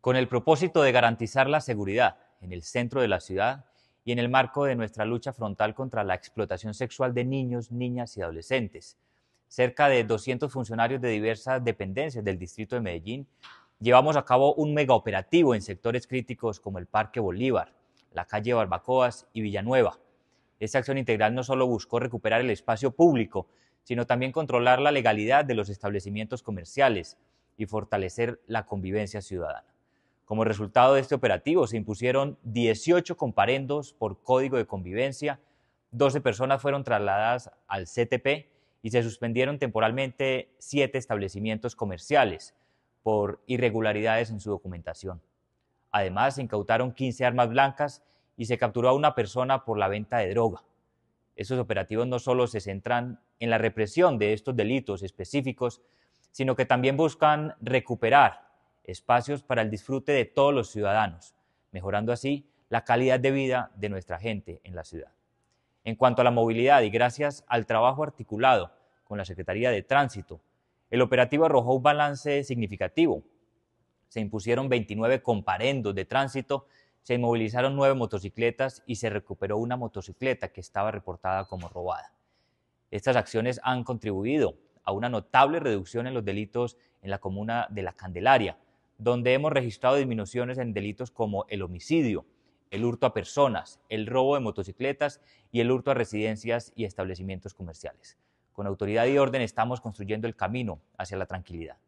con el propósito de garantizar la seguridad en el centro de la ciudad y en el marco de nuestra lucha frontal contra la explotación sexual de niños, niñas y adolescentes. Cerca de 200 funcionarios de diversas dependencias del Distrito de Medellín llevamos a cabo un megaoperativo en sectores críticos como el Parque Bolívar, la calle Barbacoas y Villanueva. Esta acción integral no solo buscó recuperar el espacio público, sino también controlar la legalidad de los establecimientos comerciales y fortalecer la convivencia ciudadana. Como resultado de este operativo se impusieron 18 comparendos por código de convivencia, 12 personas fueron trasladadas al CTP y se suspendieron temporalmente 7 establecimientos comerciales por irregularidades en su documentación. Además, se incautaron 15 armas blancas y se capturó a una persona por la venta de droga. Estos operativos no solo se centran en la represión de estos delitos específicos, sino que también buscan recuperar espacios para el disfrute de todos los ciudadanos, mejorando así la calidad de vida de nuestra gente en la ciudad. En cuanto a la movilidad y gracias al trabajo articulado con la Secretaría de Tránsito, el operativo arrojó un balance significativo. Se impusieron 29 comparendos de tránsito, se inmovilizaron nueve motocicletas y se recuperó una motocicleta que estaba reportada como robada. Estas acciones han contribuido a una notable reducción en los delitos en la comuna de La Candelaria, donde hemos registrado disminuciones en delitos como el homicidio, el hurto a personas, el robo de motocicletas y el hurto a residencias y establecimientos comerciales. Con autoridad y orden estamos construyendo el camino hacia la tranquilidad.